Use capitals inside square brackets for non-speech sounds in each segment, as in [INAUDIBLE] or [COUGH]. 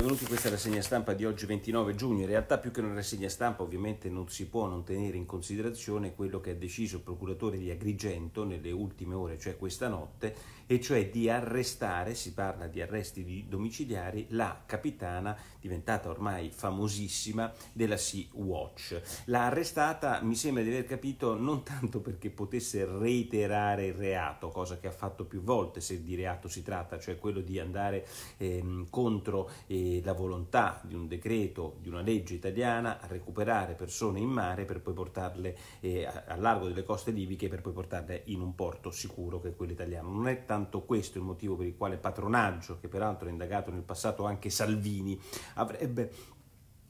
Benvenuti in questa rassegna stampa di oggi 29 giugno. In realtà più che una rassegna stampa ovviamente non si può non tenere in considerazione quello che ha deciso il procuratore di Agrigento nelle ultime ore, cioè questa notte, e cioè di arrestare, si parla di arresti domiciliari, la capitana diventata ormai famosissima della Sea Watch. L'ha arrestata, mi sembra di aver capito, non tanto perché potesse reiterare il reato, cosa che ha fatto più volte se di reato si tratta, cioè quello di andare ehm, contro eh, la volontà di un decreto, di una legge italiana, a recuperare persone in mare per poi portarle eh, a, a largo delle coste libiche per poi portarle in un porto sicuro che è quello italiano. Non è tanto soltanto questo il motivo per il quale Patronaggio, che peraltro ha indagato nel passato anche Salvini, avrebbe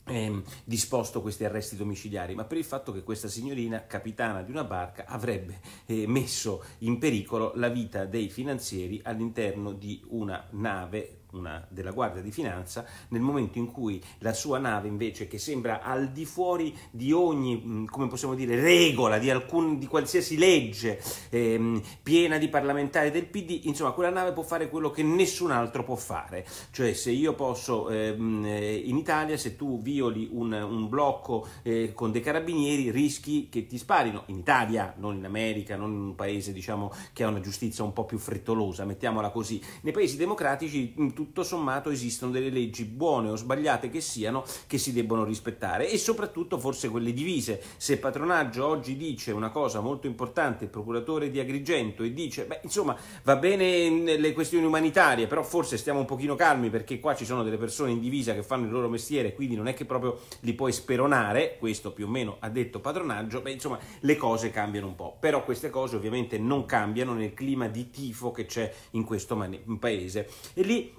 Ehm, disposto questi arresti domiciliari, ma per il fatto che questa signorina, capitana di una barca, avrebbe eh, messo in pericolo la vita dei finanzieri all'interno di una nave una, della Guardia di Finanza nel momento in cui la sua nave invece che sembra al di fuori di ogni, mm, come possiamo dire, regola, di, alcun, di qualsiasi legge ehm, piena di parlamentari del PD, insomma quella nave può fare quello che nessun altro può fare, cioè se io posso ehm, eh, in Italia, se tu violi un, un blocco eh, con dei carabinieri rischi che ti sparino, in Italia, non in America, non in un paese diciamo che ha una giustizia un po' più frettolosa, mettiamola così, nei paesi democratici mm, tutto sommato esistono delle leggi buone o sbagliate che siano che si debbono rispettare e soprattutto forse quelle divise. Se patronaggio oggi dice una cosa molto importante, il procuratore di Agrigento e dice beh insomma va bene mm, le questioni umanitarie, però forse stiamo un pochino calmi perché qua ci sono delle persone in divisa che fanno il loro mestiere, quindi non è che proprio li puoi speronare, questo più o meno ha detto patronaggio, beh insomma le cose cambiano un po', però queste cose ovviamente non cambiano nel clima di tifo che c'è in questo paese. E lì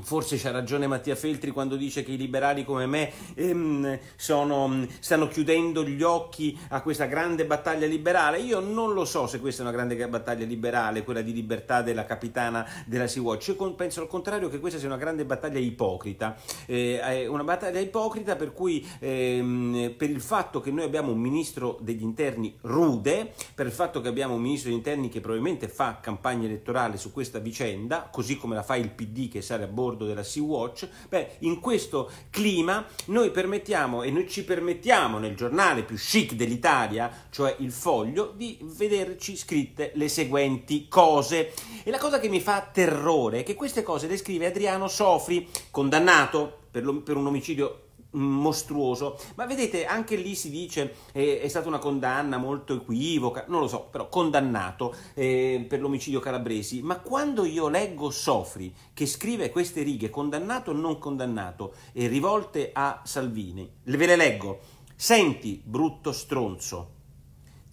Forse c'ha ragione Mattia Feltri quando dice che i liberali come me ehm, sono, mm, stanno chiudendo gli occhi a questa grande battaglia liberale. Io non lo so se questa è una grande battaglia liberale, quella di libertà della capitana della Sea-Watch. Io penso al contrario che questa sia una grande battaglia ipocrita. Eh, è una battaglia ipocrita per cui ehm, per il fatto che noi abbiamo un ministro degli interni rude, per il fatto che abbiamo un ministro degli interni che probabilmente fa campagna elettorale su questa vicenda, così come la fa il PD che sale a bordo della Sea-Watch, beh, in questo clima noi permettiamo e noi ci permettiamo nel giornale più chic dell'Italia, cioè Il Foglio, di vederci scritte le seguenti cose. E la cosa che mi fa terrore è che queste cose le scrive Adriano Sofri, condannato per, per un omicidio mostruoso. Ma vedete, anche lì si dice eh, è stata una condanna molto equivoca, non lo so, però condannato eh, per l'omicidio Calabresi. Ma quando io leggo Sofri che scrive queste righe, condannato o non condannato, eh, rivolte a Salvini, ve le leggo. Senti, brutto stronzo.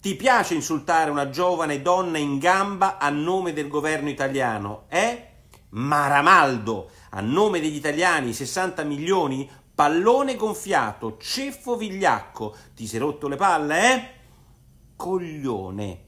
Ti piace insultare una giovane donna in gamba a nome del governo italiano, eh? Maramaldo, a nome degli italiani 60 milioni, pallone gonfiato, ceffo vigliacco, ti sei rotto le palle, eh? Coglione,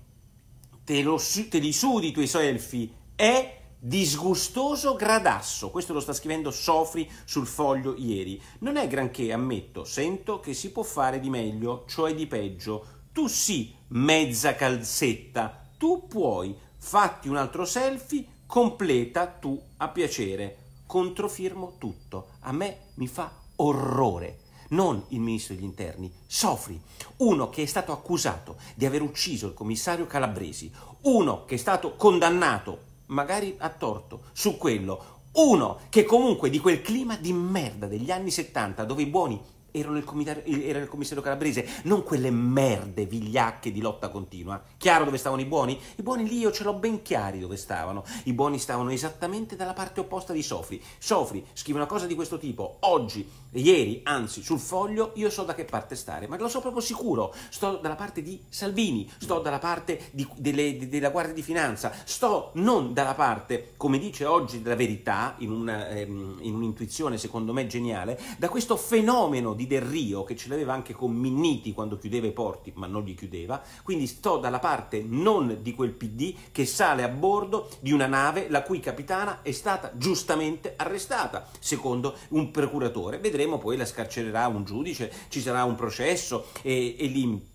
te, lo, te li sudi i tuoi selfie, è disgustoso gradasso. Questo lo sta scrivendo Sofri sul foglio ieri. Non è granché, ammetto, sento che si può fare di meglio, cioè di peggio. Tu sì, mezza calzetta, tu puoi, fatti un altro selfie, completa tu a piacere. Controfirmo tutto. A me mi fa orrore. Non il ministro degli interni, Sofri, uno che è stato accusato di aver ucciso il commissario Calabresi, uno che è stato condannato, magari a torto, su quello, uno che comunque di quel clima di merda degli anni 70 dove i buoni ero nel, eh, era il commissario calabrese, non quelle merde vigliacche di lotta continua. Chiaro dove stavano i buoni? I buoni lì io ce l'ho ben chiari dove stavano. I buoni stavano esattamente dalla parte opposta di Sofri. Sofri scrive una cosa di questo tipo, oggi, ieri, anzi, sul foglio, io so da che parte stare, ma lo so proprio sicuro. Sto dalla parte di Salvini, sto dalla parte di, delle, de, della Guardia di Finanza, sto non dalla parte, come dice oggi, della verità, in, una, ehm, in un'intuizione secondo me geniale, da questo fenomeno di di Del Rio, che ce l'aveva anche con Minniti quando chiudeva i porti, ma non li chiudeva. Quindi sto dalla parte non di quel PD che sale a bordo di una nave la cui capitana è stata giustamente arrestata, secondo un procuratore. Vedremo poi la scarcererà un giudice, ci sarà un processo e, e lì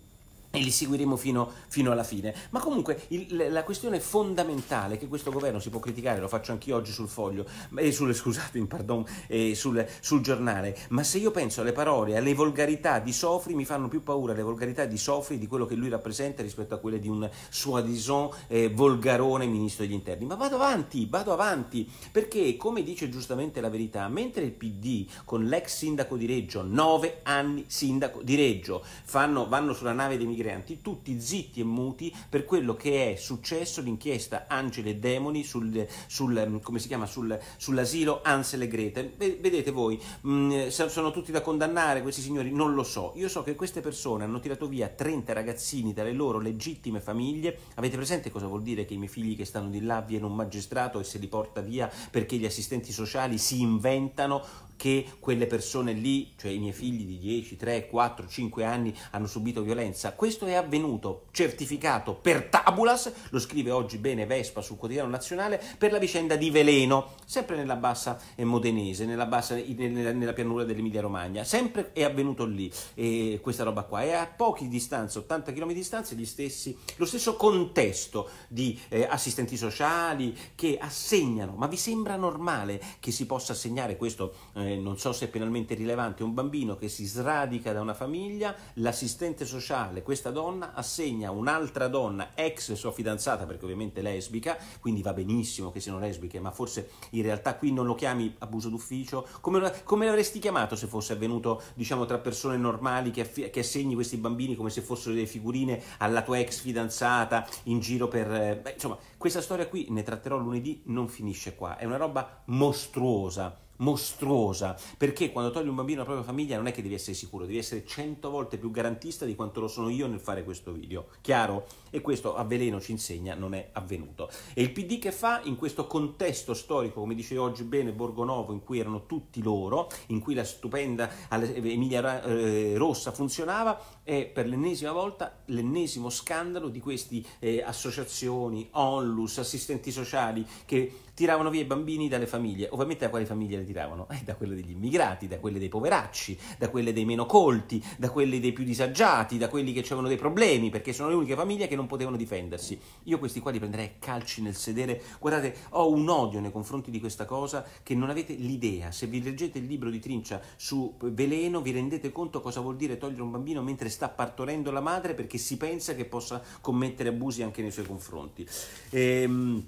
e li seguiremo fino, fino alla fine. Ma comunque il, la questione fondamentale che questo governo si può criticare, lo faccio anch'io oggi sul foglio, eh, sul, scusate, pardon, eh, sul, sul, giornale, ma se io penso alle parole, alle volgarità di Sofri, mi fanno più paura le volgarità di Sofri di quello che lui rappresenta rispetto a quelle di un soi-disant eh, volgarone ministro degli interni. Ma vado avanti, vado avanti, perché come dice giustamente la verità, mentre il PD con l'ex sindaco di Reggio, nove anni sindaco di Reggio, fanno, vanno sulla nave dei migranti, migranti, tutti zitti e muti per quello che è successo l'inchiesta Angele e Demoni sul, sul, mm, chiama, sul, sull'asilo Ansel e Grete. Vedete voi, mh, mm, sono tutti da condannare questi signori? Non lo so. Io so che queste persone hanno tirato via 30 ragazzini dalle loro legittime famiglie. Avete presente cosa vuol dire che i miei figli che stanno di là viene un magistrato e se li porta via perché gli assistenti sociali si inventano che quelle persone lì, cioè i miei figli di 10, 3, 4, 5 anni, hanno subito violenza. Questo è avvenuto, certificato per tabulas, lo scrive oggi bene Vespa sul quotidiano nazionale, per la vicenda di Veleno, sempre nella bassa eh, modenese, nella, bassa, nella, nella pianura dell'Emilia Romagna, sempre è avvenuto lì e questa roba qua, e a pochi distanze, 80 km di distanza, stessi, lo stesso contesto di eh, assistenti sociali che assegnano, ma vi sembra normale che si possa assegnare questo? Eh, non so se è penalmente rilevante, un bambino che si sradica da una famiglia, l'assistente sociale, questa donna, assegna un'altra donna, ex sua fidanzata, perché ovviamente è lesbica, quindi va benissimo che siano lesbiche, ma forse in realtà qui non lo chiami abuso d'ufficio, come, come l'avresti chiamato se fosse avvenuto, diciamo, tra persone normali che, affi- che assegni questi bambini come se fossero delle figurine alla tua ex fidanzata in giro per... Eh, beh, insomma, questa storia qui, ne tratterò lunedì, non finisce qua, è una roba mostruosa mostruosa, perché quando togli un bambino alla propria famiglia non è che devi essere sicuro, devi essere cento volte più garantista di quanto lo sono io nel fare questo video, chiaro? E questo a veleno ci insegna non è avvenuto. E il PD che fa in questo contesto storico, come dice oggi bene Borgonovo, in cui erano tutti loro, in cui la stupenda Emilia eh, Rossa funzionava, è per l'ennesima volta l'ennesimo scandalo di queste eh, associazioni, onlus, assistenti sociali che tiravano via i bambini dalle famiglie. Ovviamente da quali famiglie le tiravano? Eh, da quelle degli immigrati, da quelle dei poveracci, da quelle dei meno colti, da quelle dei più disagiati, da quelli che avevano dei problemi, perché sono le uniche famiglie che non potevano difendersi. Io questi qua li prenderei calci nel sedere. Guardate, ho un odio nei confronti di questa cosa che non avete l'idea. Se vi leggete il libro di Trincia su Veleno vi rendete conto cosa vuol dire togliere un bambino mentre sta sta partorendo la madre perché si pensa che possa commettere abusi anche nei suoi confronti. Ehm,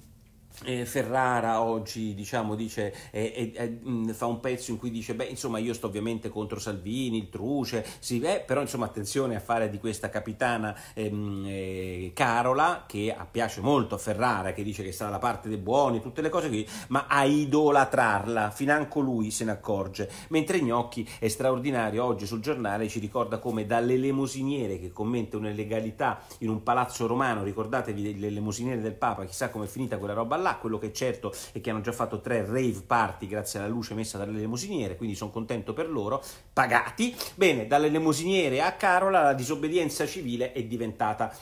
eh, Ferrara oggi diciamo, dice, eh, eh, fa un pezzo in cui dice beh insomma io sto ovviamente contro Salvini, il Truce, sì, eh, però insomma attenzione a fare di questa capitana ehm, eh, Carola che piace molto a Ferrara che dice che sta dalla parte dei buoni, tutte le cose qui, ma a idolatrarla, financo lui se ne accorge, mentre Gnocchi è straordinario oggi sul giornale ci ricorda come dall'elemosiniere che commenta un'illegalità in un palazzo romano, ricordatevi l'elemosiniere del Papa, chissà come è finita quella roba là, quello che è certo è che hanno già fatto tre rave party grazie alla luce messa dalle lemosiniere, quindi sono contento per loro, pagati. Bene, dalle lemosiniere a Carola la disobbedienza civile è diventata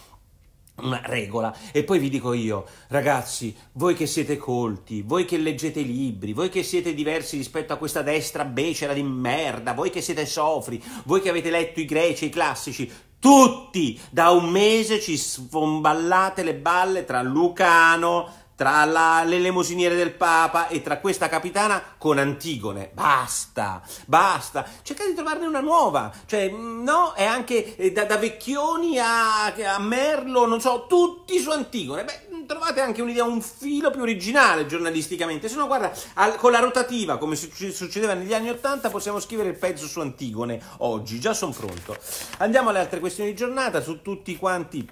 una regola. E poi vi dico io, ragazzi, voi che siete colti, voi che leggete libri, voi che siete diversi rispetto a questa destra becera di merda, voi che siete sofri, voi che avete letto i greci, i classici, tutti da un mese ci sfomballate le balle tra Lucano, tra la, l'elemosiniere del Papa e tra questa capitana con Antigone. Basta, basta. Cercate di trovarne una nuova. Cioè, mm, no, è anche eh, da, da, Vecchioni a, a, Merlo, non so, tutti su Antigone. Beh, mm, trovate anche un'idea, un filo più originale giornalisticamente. Se no, guarda, al, con la rotativa, come succedeva negli anni Ottanta, possiamo scrivere il pezzo su Antigone oggi. Già sono pronto. Andiamo alle altre questioni di giornata su tutti quanti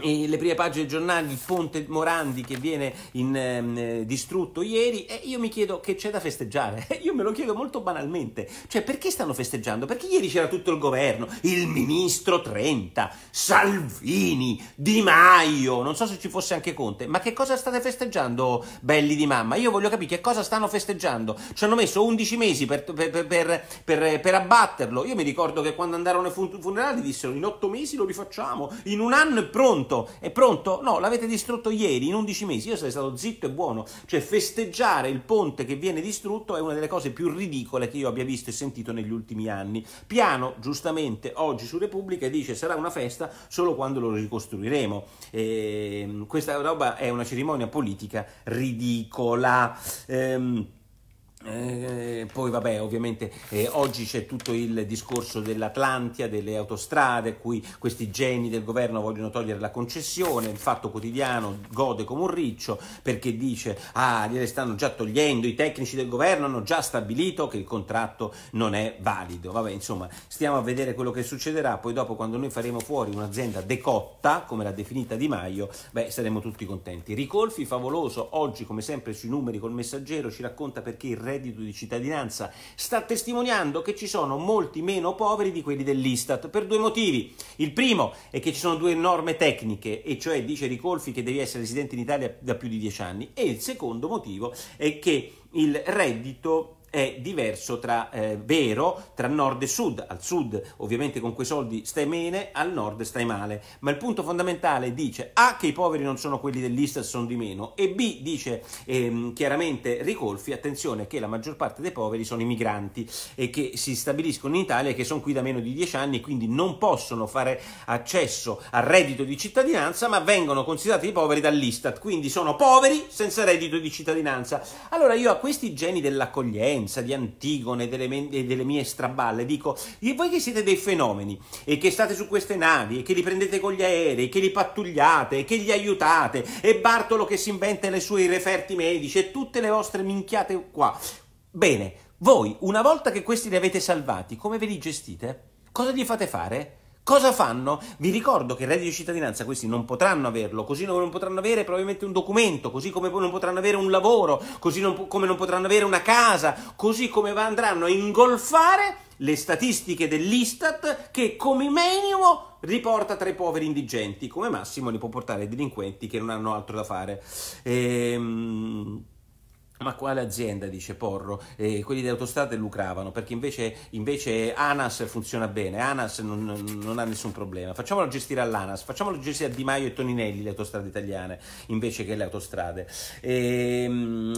e le prime pagine dei giornali, il ponte Morandi che viene in, ehm, eh, distrutto ieri e io mi chiedo che c'è da festeggiare, [LAUGHS] io me lo chiedo molto banalmente, cioè perché stanno festeggiando? Perché ieri c'era tutto il governo, il ministro Trenta, Salvini, Di Maio, non so se ci fosse anche Conte, ma che cosa state festeggiando belli di mamma? Io voglio capire che cosa stanno festeggiando, ci hanno messo 11 mesi per, per, per, per abbatterlo, io mi ricordo che quando andarono ai fun- funerali dissero in 8 mesi lo rifacciamo, in un anno è pronto, pronto? È pronto? No, l'avete distrutto ieri, in 11 mesi. Io sarei stato zitto e buono. Cioè, festeggiare il ponte che viene distrutto è una delle cose più ridicole che io abbia visto e sentito negli ultimi anni. Piano, giustamente, oggi su Repubblica dice sarà una festa solo quando lo ricostruiremo. E ehm, questa roba è una cerimonia politica ridicola. Ehm, eh, poi vabbè, ovviamente eh, oggi c'è tutto il discorso dell'Atlantia, delle autostrade, cui questi geni del governo vogliono togliere la concessione, il fatto quotidiano gode come un riccio perché dice ah, gliele stanno già togliendo, i tecnici del governo hanno già stabilito che il contratto non è valido. Vabbè, insomma, stiamo a vedere quello che succederà, poi dopo quando noi faremo fuori un'azienda decotta, come l'ha definita Di Maio, beh, saremo tutti contenti. Ricolfi favoloso oggi come sempre sui numeri col messaggero ci racconta perché il re reddito di cittadinanza sta testimoniando che ci sono molti meno poveri di quelli dell'Istat per due motivi. Il primo è che ci sono due norme tecniche, e cioè dice Ricolfi che devi essere residente in Italia da più di dieci anni, e il secondo motivo è che il reddito è diverso tra eh, vero, tra nord e sud. Al sud ovviamente con quei soldi stai bene, al nord stai male. Ma il punto fondamentale dice A che i poveri non sono quelli dell'Istat, sono di meno e B dice ehm, chiaramente Ricolfi, attenzione che la maggior parte dei poveri sono i migranti e che si stabiliscono in Italia e che sono qui da meno di 10 anni, quindi non possono fare accesso al reddito di cittadinanza, ma vengono considerati poveri dall'Istat, quindi sono poveri senza reddito di cittadinanza. Allora io a questi geni dell'accoglienza presenza di Antigone e delle, e delle mie straballe, dico, e voi che siete dei fenomeni, e che state su queste navi, e che li prendete con gli aerei, che li pattugliate, e che li aiutate, e Bartolo che si inventa le sue referti medici, e tutte le vostre minchiate qua. Bene, voi, una volta che questi li avete salvati, come ve li gestite? Cosa gli fate fare? Cosa fanno? Vi ricordo che il reddito di cittadinanza questi non potranno averlo, così non potranno avere probabilmente un documento, così come non potranno avere un lavoro, così non, come non potranno avere una casa, così come andranno a ingolfare le statistiche dell'Istat che come minimo riporta tra i poveri indigenti, come massimo li può portare ai delinquenti che non hanno altro da fare. Ehm... Ma quale azienda, dice Porro? Eh, quelli di autostrade lucravano perché invece, invece, ANAS funziona bene, ANAS non, non, ha nessun problema. Facciamolo gestire all'ANAS, facciamolo gestire a Di Maio e Toninelli le autostrade italiane invece che le autostrade. Eh,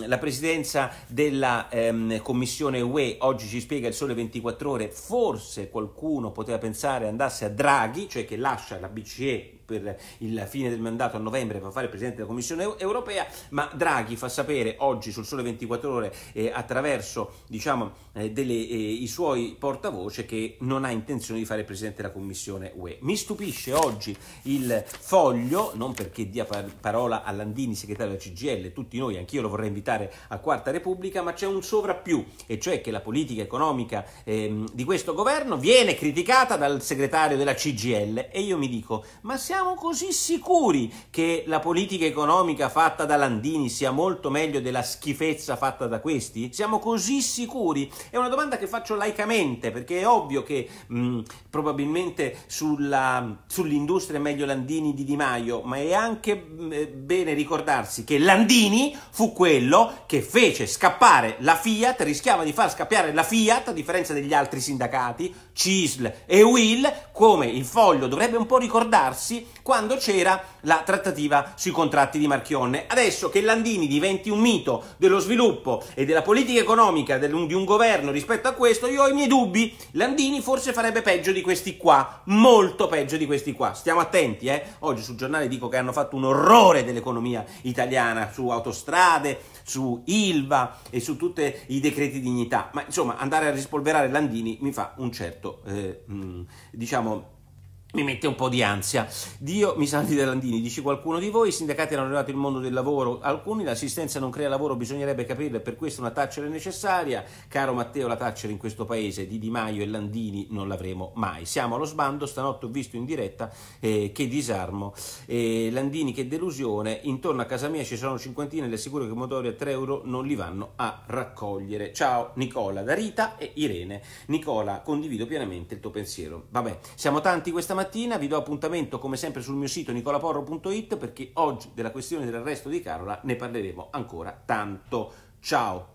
la presidenza della ehm, Commissione UE oggi ci spiega il sole 24 ore, forse qualcuno poteva pensare andasse a Draghi, cioè che lascia la BCE per la fine del mandato a novembre va fare il Presidente della Commissione europea, ma Draghi fa sapere oggi sul Sole 24 Ore eh, attraverso diciamo, eh, delle, eh, i suoi portavoce che non ha intenzione di fare il Presidente della Commissione UE. Mi stupisce oggi il foglio, non perché dia par- parola a Landini, segretario della CGL, tutti noi, anch'io lo vorrei invitare a Quarta Repubblica, ma c'è un sovrappiù, e cioè che la politica economica ehm, di questo governo viene criticata dal segretario della CGL e io mi dico, ma se siamo così sicuri che la politica economica fatta da Landini sia molto meglio della schifezza fatta da questi? Siamo così sicuri? È una domanda che faccio laicamente, perché è ovvio che mh, mm, probabilmente sulla, sull'industria è meglio Landini di Di Maio, ma è anche mh, mm, eh, bene ricordarsi che Landini fu quello che fece scappare la Fiat, rischiava di far scappare la Fiat, a differenza degli altri sindacati, CISL e WIL, come il foglio dovrebbe un po' ricordarsi, quando c'era la trattativa sui contratti di Marchionne. Adesso che Landini diventi un mito dello sviluppo e della politica economica di un governo rispetto a questo, io ho i miei dubbi. Landini forse farebbe peggio di questi qua, molto peggio di questi qua. Stiamo attenti, eh. Oggi sul giornale dico che hanno fatto un orrore dell'economia italiana su autostrade, su Ilva e su tutti i decreti dignità. Ma insomma, andare a rispolverare Landini mi fa un certo, eh, mm, diciamo, mi mette un po' di ansia. Dio mi salvi da Landini, dice qualcuno di voi, i sindacati hanno arrivato il mondo del lavoro, alcuni l'assistenza non crea lavoro, bisognerebbe capirlo e per questo una Thatcher è necessaria. Caro Matteo, la Thatcher in questo paese di Di Maio e Landini non l'avremo mai. Siamo allo sbando, stanotte ho visto in diretta eh, che disarmo. Eh, Landini che delusione, intorno a casa mia ci sono cinquantine, le assicuro che i motori a 3 euro non li vanno a raccogliere. Ciao Nicola, da Rita e Irene. Nicola, condivido pienamente il tuo pensiero. Vabbè, siamo tanti questa mattina mattina, vi do appuntamento come sempre sul mio sito nicolaporro.it perché oggi della questione dell'arresto di Carola ne parleremo ancora tanto. Ciao!